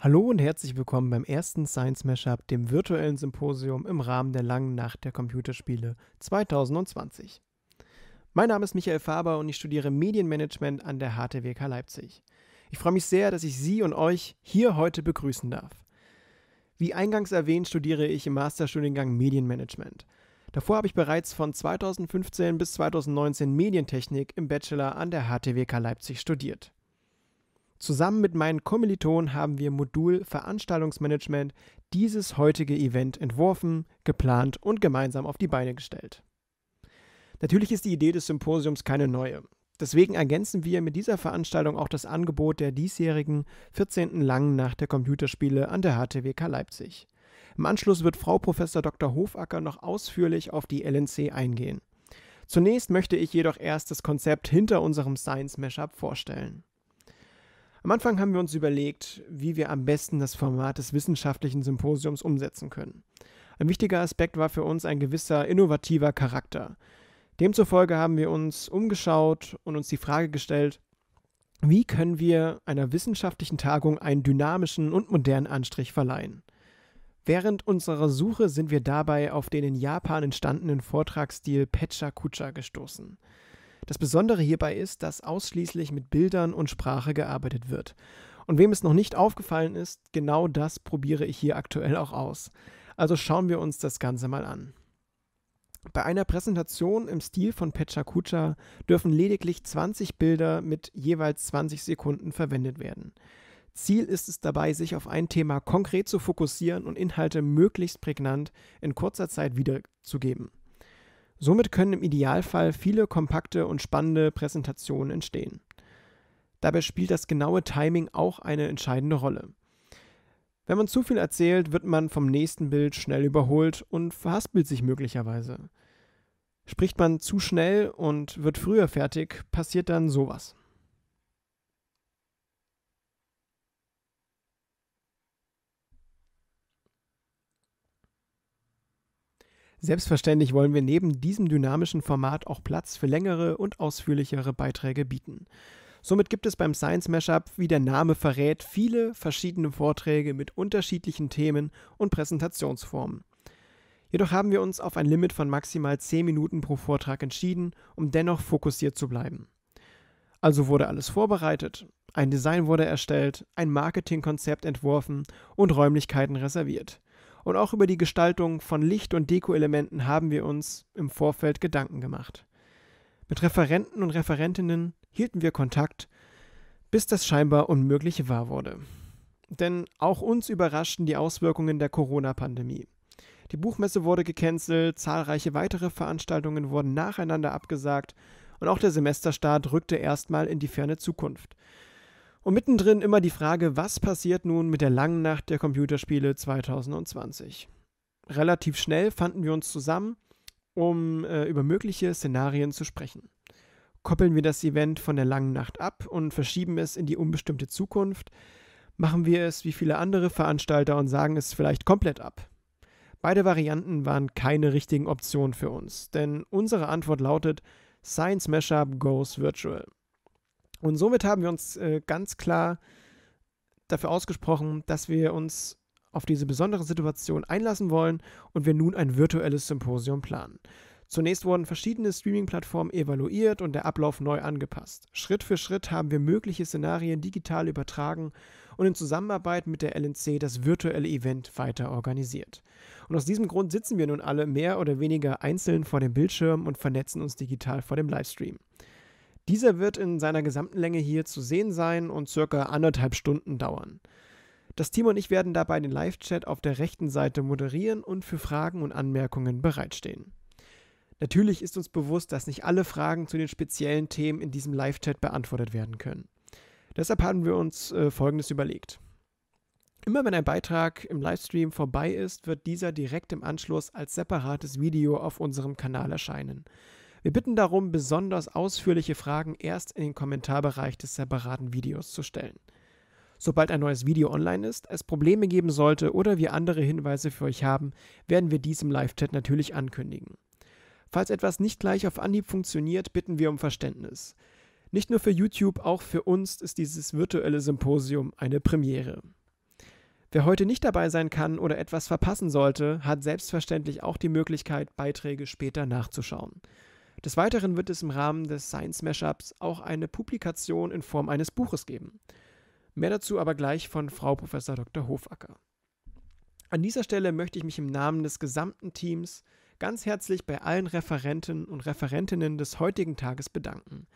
Hallo und herzlich willkommen beim ersten Science Mashup, dem virtuellen Symposium im Rahmen der langen Nacht der Computerspiele 2020. Mein Name ist Michael Faber und ich studiere Medienmanagement an der HTWK Leipzig. Ich freue mich sehr, dass ich Sie und euch hier heute begrüßen darf. Wie eingangs erwähnt, studiere ich im Masterstudiengang Medienmanagement. Davor habe ich bereits von 2015 bis 2019 Medientechnik im Bachelor an der HTWK Leipzig studiert. Zusammen mit meinen Kommilitonen haben wir Modul Veranstaltungsmanagement dieses heutige Event entworfen, geplant und gemeinsam auf die Beine gestellt. Natürlich ist die Idee des Symposiums keine neue. Deswegen ergänzen wir mit dieser Veranstaltung auch das Angebot der diesjährigen 14. Langen Nacht der Computerspiele an der HTWK Leipzig. Im Anschluss wird Frau Prof. Dr. Hofacker noch ausführlich auf die LNC eingehen. Zunächst möchte ich jedoch erst das Konzept hinter unserem Science Mashup vorstellen. Am Anfang haben wir uns überlegt, wie wir am besten das Format des wissenschaftlichen Symposiums umsetzen können. Ein wichtiger Aspekt war für uns ein gewisser innovativer Charakter. Demzufolge haben wir uns umgeschaut und uns die Frage gestellt, wie können wir einer wissenschaftlichen Tagung einen dynamischen und modernen Anstrich verleihen? Während unserer Suche sind wir dabei auf den in Japan entstandenen Vortragsstil Pecha Kucha gestoßen. Das Besondere hierbei ist, dass ausschließlich mit Bildern und Sprache gearbeitet wird. Und wem es noch nicht aufgefallen ist, genau das probiere ich hier aktuell auch aus. Also schauen wir uns das Ganze mal an. Bei einer Präsentation im Stil von Pecha Kucha dürfen lediglich 20 Bilder mit jeweils 20 Sekunden verwendet werden. Ziel ist es dabei, sich auf ein Thema konkret zu fokussieren und Inhalte möglichst prägnant in kurzer Zeit wiederzugeben. Somit können im Idealfall viele kompakte und spannende Präsentationen entstehen. Dabei spielt das genaue Timing auch eine entscheidende Rolle. Wenn man zu viel erzählt, wird man vom nächsten Bild schnell überholt und verhaspelt sich möglicherweise. Spricht man zu schnell und wird früher fertig, passiert dann sowas. Selbstverständlich wollen wir neben diesem dynamischen Format auch Platz für längere und ausführlichere Beiträge bieten. Somit gibt es beim Science Mashup, wie der Name verrät, viele verschiedene Vorträge mit unterschiedlichen Themen und Präsentationsformen. Jedoch haben wir uns auf ein Limit von maximal 10 Minuten pro Vortrag entschieden, um dennoch fokussiert zu bleiben. Also wurde alles vorbereitet, ein Design wurde erstellt, ein Marketingkonzept entworfen und Räumlichkeiten reserviert und auch über die Gestaltung von Licht- und Dekoelementen haben wir uns im Vorfeld Gedanken gemacht. Mit Referenten und Referentinnen hielten wir Kontakt, bis das scheinbar Unmögliche wahr wurde. Denn auch uns überraschten die Auswirkungen der Corona-Pandemie. Die Buchmesse wurde gecancelt, zahlreiche weitere Veranstaltungen wurden nacheinander abgesagt und auch der Semesterstart rückte erstmal in die ferne Zukunft. Und mittendrin immer die Frage, was passiert nun mit der langen Nacht der Computerspiele 2020? Relativ schnell fanden wir uns zusammen, um äh, über mögliche Szenarien zu sprechen. Koppeln wir das Event von der langen Nacht ab und verschieben es in die unbestimmte Zukunft, machen wir es wie viele andere Veranstalter und sagen es vielleicht komplett ab. Beide Varianten waren keine richtigen Optionen für uns, denn unsere Antwort lautet Science Mashup Goes Virtual. Und somit haben wir uns äh, ganz klar dafür ausgesprochen, dass wir uns auf diese besondere Situation einlassen wollen und wir nun ein virtuelles Symposium planen. Zunächst wurden verschiedene Streaming-Plattformen evaluiert und der Ablauf neu angepasst. Schritt für Schritt haben wir mögliche Szenarien digital übertragen und in Zusammenarbeit mit der LNC das virtuelle Event weiter organisiert. Und aus diesem Grund sitzen wir nun alle mehr oder weniger einzeln vor dem Bildschirm und vernetzen uns digital vor dem Livestream. Dieser wird in seiner gesamten Länge hier zu sehen sein und circa anderthalb Stunden dauern. Das Team und ich werden dabei den Live-Chat auf der rechten Seite moderieren und für Fragen und Anmerkungen bereitstehen. Natürlich ist uns bewusst, dass nicht alle Fragen zu den speziellen Themen in diesem Live-Chat beantwortet werden können. Deshalb haben wir uns äh, Folgendes überlegt. Immer wenn ein Beitrag im Livestream vorbei ist, wird dieser direkt im Anschluss als separates Video auf unserem Kanal erscheinen. Wir bitten darum, besonders ausführliche Fragen erst in den Kommentarbereich des separaten Videos zu stellen. Sobald ein neues Video online ist, es Probleme geben sollte oder wir andere Hinweise für euch haben, werden wir dies im Live-Chat natürlich ankündigen. Falls etwas nicht gleich auf Anhieb funktioniert, bitten wir um Verständnis. Nicht nur für YouTube, auch für uns ist dieses virtuelle Symposium eine Premiere. Wer heute nicht dabei sein kann oder etwas verpassen sollte, hat selbstverständlich auch die Möglichkeit, Beiträge später nachzuschauen. Des Weiteren wird es im Rahmen des Science Mashups auch eine Publikation in Form eines Buches geben. Mehr dazu aber gleich von Frau Prof. Dr. Hofacker. An dieser Stelle möchte ich mich im Namen des gesamten Teams ganz herzlich bei allen Referenten und Referentinnen des heutigen Tages bedanken.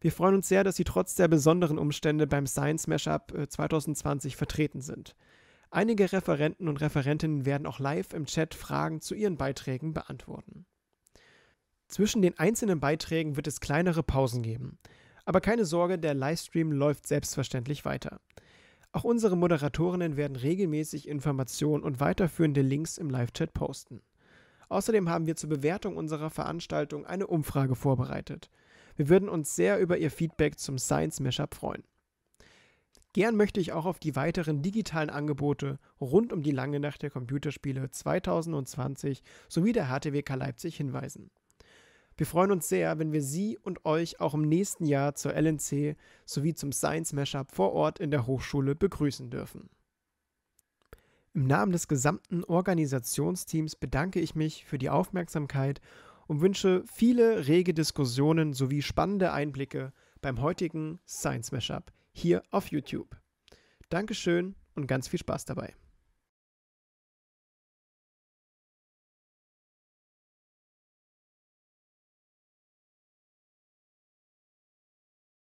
Wir freuen uns sehr, dass Sie trotz der besonderen Umstände beim Science Mashup 2020 äh, vertreten sind. Einige Referenten und Referentinnen werden auch live im Chat Fragen zu ihren Beiträgen beantworten. Zwischen den einzelnen Beiträgen wird es kleinere Pausen geben. Aber keine Sorge, der Livestream läuft selbstverständlich weiter. Auch unsere Moderatorinnen werden regelmäßig Informationen und weiterführende Links im Live-Chat posten. Außerdem haben wir zur Bewertung unserer Veranstaltung eine Umfrage vorbereitet. Wir würden uns sehr über Ihr Feedback zum Science Mashup freuen. Gern möchte ich auch auf die weiteren digitalen Angebote rund um die lange Nacht der Computerspiele 2020 sowie der HTWK Leipzig hinweisen. Wir freuen uns sehr, wenn wir Sie und euch auch im nächsten Jahr zur LNC sowie zum Science Mashup vor Ort in der Hochschule begrüßen dürfen. Im Namen des gesamten Organisationsteams bedanke ich mich für die Aufmerksamkeit und wünsche viele rege Diskussionen sowie spannende Einblicke beim heutigen Science Mashup hier auf YouTube. Dankeschön und ganz viel Spaß dabei.